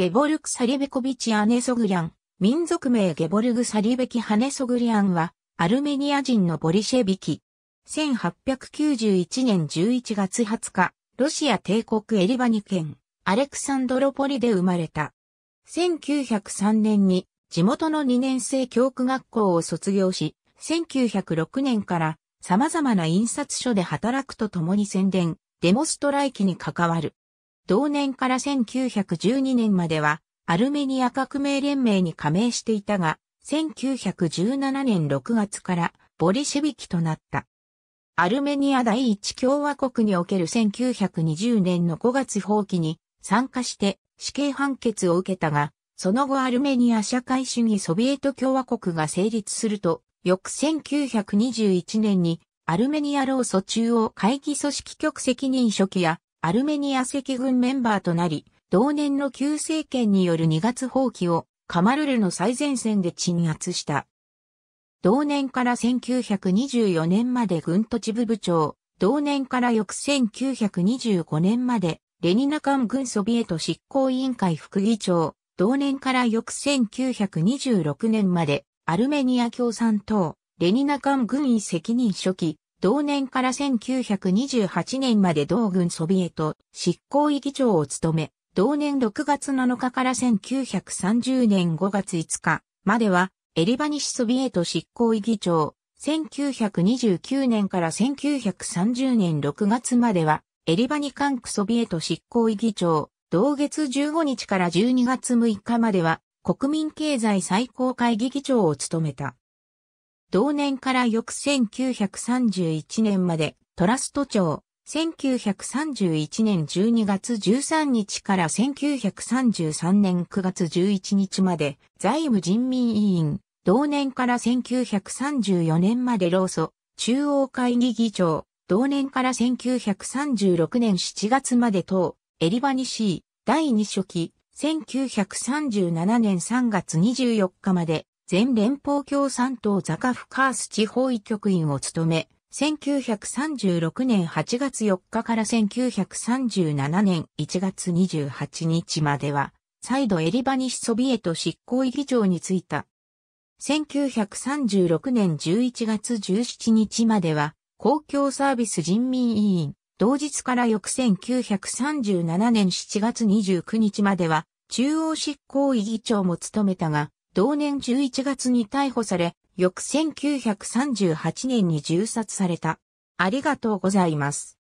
ゲボルク・サリベコビチ・アネソグリャン、民族名ゲボルグ・サリベキ・ハネソグリャンは、アルメニア人のボリシェビキ。1891年11月20日、ロシア帝国エリバニ県、アレクサンドロポリで生まれた。1903年に地元の2年生教区学校を卒業し、1906年から様々な印刷所で働くとともに宣伝、デモストライキに関わる。同年から1912年まではアルメニア革命連盟に加盟していたが、1917年6月からボリシェビキとなった。アルメニア第一共和国における1920年の5月放棄に参加して死刑判決を受けたが、その後アルメニア社会主義ソビエト共和国が成立すると、翌1921年にアルメニア労組中央会議組織局責任書記やアルメニア赤軍メンバーとなり、同年の旧政権による2月放棄をカマルルの最前線で鎮圧した。同年から1924年まで軍都支部部長、同年から翌1925年までレニナカン軍ソビエト執行委員会副議長、同年から翌1926年までアルメニア共産党、レニナカン軍委責任書記、同年から1928年まで同軍ソビエト執行委議長を務め、同年6月7日から1930年5月5日まではエリバニシソビエト執行委議長、1929年から1930年6月まではエリバニ管区ソビエト執行委議長、同月15日から12月6日までは国民経済最高会議議長を務めた。同年から翌1931年までトラスト庁、1931年12月13日から1933年9月11日まで財務人民委員、同年から1934年まで労組、中央会議議長、同年から1936年7月まで党、エリバニシー、第2書記、1937年3月24日まで、全連邦共産党ザカフカース地方委局員を務め、1936年8月4日から1937年1月28日までは、再度エリバニシソビエト執行委議長に就いた。1936年11月17日までは、公共サービス人民委員、同日から翌1937年7月29日までは、中央執行委議長も務めたが、同年11月に逮捕され、翌1938年に銃殺された。ありがとうございます。